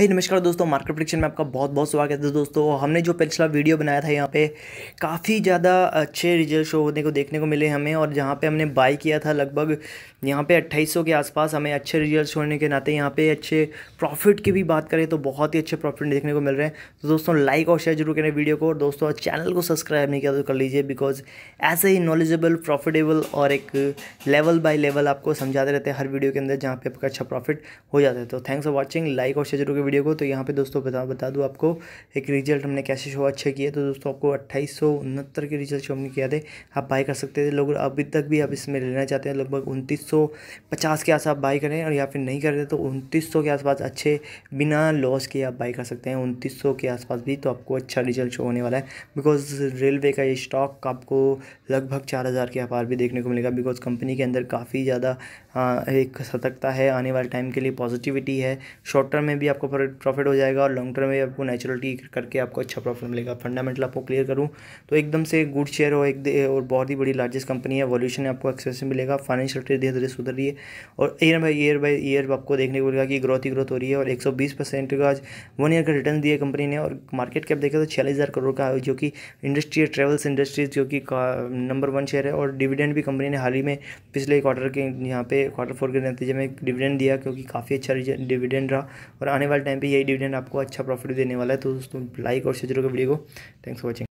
hey, नमस्कार दोस्तों market prediction में आपका बहुत बहुत स्वागत है तो दोस्तों हमने जो पिछला वीडियो बनाया था यहाँ पे काफ़ी ज़्यादा अच्छे रिजल्ट शो होने को देखने को मिले हमें और जहाँ पे हमने बाई किया था लगभग यहाँ पे 2800 के आसपास हमें अच्छे रिजल्ट होने के नाते यहाँ पे अच्छे प्रॉफिट की भी बात करें तो बहुत ही अच्छे प्रॉफिट देखने को मिल रहे हैं तो दोस्तों लाइक और शेयर जरूर करें वीडियो को और दोस्तों चैनल को सब्सक्राइब नहीं किया तो कर लीजिए बिकॉज ऐसे ही नॉलेजेबल प्रॉफिटेबल और एक लेवल बाई लेवल आपको समझाते रहते हैं हर वीडियो के अंदर जहाँ पे आपका अच्छा प्रॉफिट हो जाता है तो थैंक्स फॉर वॉचिंग लाइक और शेयर जरूर करोगे वीडियो को तो यहाँ पे दोस्तों बता बता दूँ आपको एक रिजल्ट हमने कैसे शो अच्छे किए तो दोस्तों आपको अट्ठाईस सौ उनहत्तर के रिजल्ट शो हमने किया थे आप बाई कर सकते थे लोग अभी तक भी आप इसमें लेना चाहते हैं लगभग उनतीस सौ पचास के आस आप बाई करें और या फिर नहीं कर रहे तो उनतीस सौ के आसपास अच्छे बिना लॉस के आप बाई कर सकते हैं उनतीस सौ के आसपास भी तो आपको अच्छा रिजल्ट शो होने वाला है बिकॉज रेलवे का ये स्टॉक आपको लगभग चार हज़ार के अपार भी देखने को मिलेगा बिकॉज कंपनी के अंदर काफ़ी ज़्यादा हाँ, एक सतर्कता है आने वाले टाइम के लिए पॉजिटिविटी है शॉर्ट टर्म में भी आपको प्रॉफिट हो जाएगा और लॉन्ग टर्म में आपको नेचुरलिटी करके आपको अच्छा प्रॉफिट मिलेगा फंडामेंटल आपको क्लियर करूँ तो एकदम से गुड शेयर हो एक और बहुत ही बड़ी लार्जेस्ट कंपनी है वॉल्यूशन आपको एक्सेस मिलेगा फाइनेंशियल ट्रेड धीरे धीरे सुधर रही है और year by year by year आपको देखने को मिलेगा कि ग्रोथ ही ग्रोथ हो रही है और एक सौ बीस परसेंट का आज वन ईयर का रिटर्न दिया कंपनी ने और मार्केट कैप देखें तो छियालीस हज़ार करोड़ का जो कि इंडस्ट्री ट्रेवल्स इंडस्ट्रीज जो कि नंबर वन शेयर है और डिविडेंड भी कंपनी ने हाल ही में पिछले क्वार्टर के यहाँ पे क्वार्टर फोर के नतीजे में डिविडेंड दिया क्योंकि काफ़ी अच्छा डिविडेंड रहा और आने वाले टाइम पे यही डिविडेंड आपको अच्छा प्रॉफिट देने वाला है तो दोस्तों लाइक और शेयर करो वीडियो को थैंक्स फॉर वॉचिंग